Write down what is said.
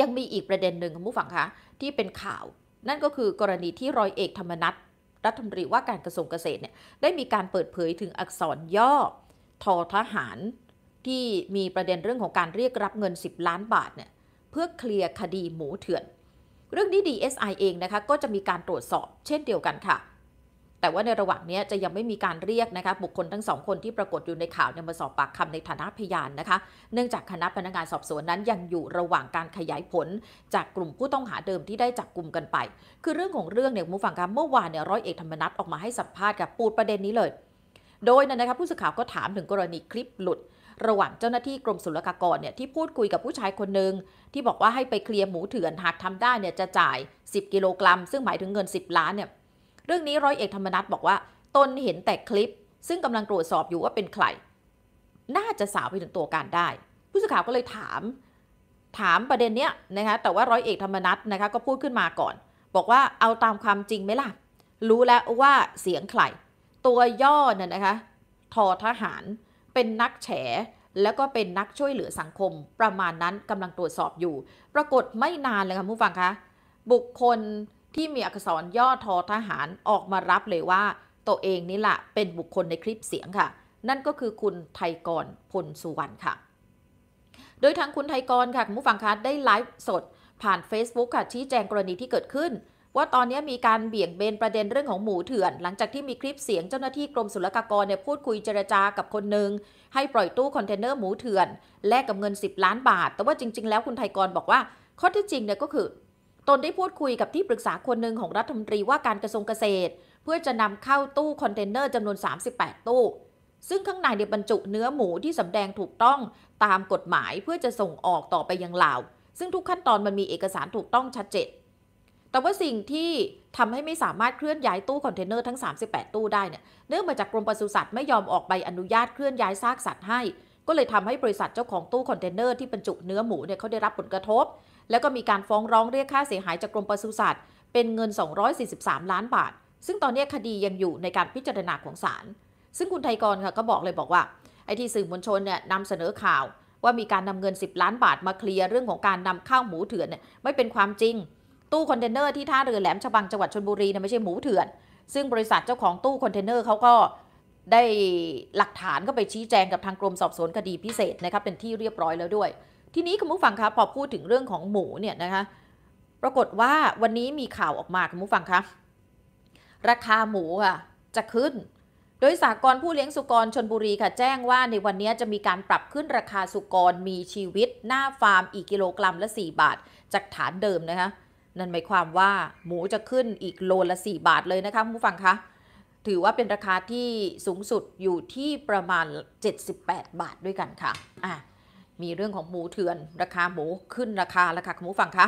ยังมีอีกประเด็นหนึ่งคุณผู้ฟังคะที่เป็นข่าว นั่นก็คือกรณีที่รอยเอกธรรมนัฐรัฐมนตรีว่าการกระทรวงเกษตรเนี่ยได้มีการเปิดเผยถึงอักษรย่อทอทหาร ที่มีประเด็นเรื่องของการเรียกรับเงิน 10 ล้านบาทเนี่ยเพื่อเคลียร์คดีหมูเถื่อน เรื่องนี้ DSI เองนะคะก็จะมีการตรวจสอบเช่นเดียวกันค่ะแต่ว่าในระหว่างนี้จะยังไม่มีการเรียกนะคะบุคคลทั้งสองคนที่ปรากฏอยู่ในข่าวเนี่ยมาสอบปากคำในฐานะพยานนะคะเนื่องจากคณะพนักงานสอบสวนนั้น ยังอยู่ระหว่างการขยายผล จากกลุ่มผู้ต้องหาเดิมที่ได้จับกลุ่มกันไป คือเรื่องของเรื่องเนี่ยมูฟังการเมื่อวานเนี่ยร้อยเอกธรรมนัฐออกมาให้สัมภาษณ์กับปูดประเด็นนี้เลย โดยนะคะผู้สื่อข่าวก็ถามถึงกรณีคลิปหลุด ระหว่างเจ้าหน้าที่กรมศุลกากรเนี่ยที่พูดคุยกับผู้ชายคนหนึ่งที่บอกว่าให้ไปเคลียร์หมูเถื่อนหากทำได้เนี่ยจะจ่าย 10กิโลกรัมซึ่งหมายถึงเงิน 10 ล้านเนี่ยเรื่องนี้ร้อยเอก ธรรมนัฐบอกว่า ตนเห็นแต่คลิปซึ่งกำลังตรวจสอบอยู่ว่าเป็นใคร น่าจะสาวไปถึงตัวการได้ ผู้สื่อข่าวก็เลยถามถามประเด็นเนี้ยนะคะแต่ว่าร้อยเอก ธรรมนัฐนะคะก็พูดขึ้นมาก่อน บอกว่าเอาตามความจริงไหมล่ะ รู้แล้วว่าเสียงใครตัวย่อเนี่ยนะคะทอทหาร เป็นนักแฉแล้วก็เป็นนักช่วยเหลือสังคม ประมาณนั้นกำลังตรวจสอบอยู่ ปรากฏไม่นานเลยค่ะผู้ฟังคะบุคคลที่มีอักษรย่อทอทหารออกมารับเลยว่า ตัวเองนี่แหละเป็นบุคคลในคลิปเสียงค่ะ นั่นก็คือคุณไทยกรพลสุวรรณค่ะ โดยทางคุณไทยกรค่ะคุณผู้ฟังคะได้ไลฟ์สด ผ่าน Facebook ค่ะชี้แจงกรณีที่เกิดขึ้น ว่าตอนนี้มีการเบี่ยงเบนประเด็นเรื่องของหมูเถื่อน หลังจากที่มีคลิปเสียงเจ้าหน้าที่กรมศุลกากรเนี่ยพูดคุยเจรจากับคนหนึ่งให้ปล่อยตู้คอนเทนเนอร์หมูเถื่อนแลกกับเงิน 10ล้านบาท แต่ว่าจริง ๆ แล้วคุณไทยกรบอกว่าข้อที่จริงเนี่ยก็คือตนได้พูดคุยกับที่ปรึกษาคนหนึ่งของรัฐมนตรีว่าการกระทรวงเกษตร เพื่อจะนำเข้าตู้คอนเทนเนอร์จำนวน 38 ตู้ ซึ่งข้างในเนี่ยบรรจุเนื้อหมูที่สำแดงถูกต้องตามกฎหมายเพื่อจะส่งออกต่อไปยังลาว ซึ่งทุกขั้นตอนมันมีเอกสารถูกต้องชัดเจนแต่ว่าสิ่งที่ทำให้ไม่สามารถเคลื่อนย้ายตู้คอนเทนเนอร์ทั้ง 38 ตู้ได้เนี่ยเนื่องมาจากกรมปศุสัตว์ไม่ยอมออกใบอนุญาตเคลื่อนย้ายซากสัตว์ให้ก็เลยทำให้บริษัทเจ้าของตู้คอนเทนเนอร์ที่บรรจุเนื้อหมูเนี่ยเขาได้รับผลกระทบแล้วก็มีการฟ้องร้องเรียกค่าเสียหายจากกรมปศุสัตว์ เป็นเงิน 243 ล้านบาท ซึ่งตอนนี้คดียังอยู่ในการพิจารณาของศาล ซึ่งคุณไทยกรค่ะก็บอกเลยบอกว่าไอ้ที่สื่อมวลชนเนี่ยนำเสนอข่าว ว่ามีการนำเงิน 10 ล้านบาทมาเคลียร์เรื่องของการนำข้าวหมูเถื่อนเนี่ยไม่เป็นความจริง ตู้คอนเทนเนอร์ที่ท่าเรือแหลมฉบังจังหวัดชนบุรีเนี่ยไม่ใช่หมูเถื่อน ซึ่งบริษัทเจ้าของตู้คอนเทนเนอร์เขาก็ได้หลักฐานก็ไปชี้แจงกับทางกรมสอบสวนคดีพิเศษนะครับเป็นที่เรียบร้อยแล้วด้วยทีนี้คุณผู้ฟังคะ พอพูดถึงเรื่องของหมูเนี่ยนะคะ ปรากฏว่าวันนี้มีข่าวออกมาคุณผู้ฟังคะ ราคาหมูค่ะจะขึ้น โดยสากลผู้เลี้ยงสุกรชนบุรีค่ะแจ้งว่าในวันนี้จะมีการปรับขึ้นราคาสุกรมีชีวิต หน้าฟาร์มอีกกิโลกรัมละ 4 บาท จากฐานเดิมนะคะ นั่นหมายความว่าหมูจะขึ้นอีกโลละ 4 บาทเลยนะคะผู้ฟังคะ ถือว่าเป็นราคาที่สูงสุดอยู่ที่ประมาณ 78 บาทด้วยกันค่ะอ่ะมีเรื่องของหมูเถื่อนราคาหมูขึ้นราคาราคาคุณผู้ฟังคะ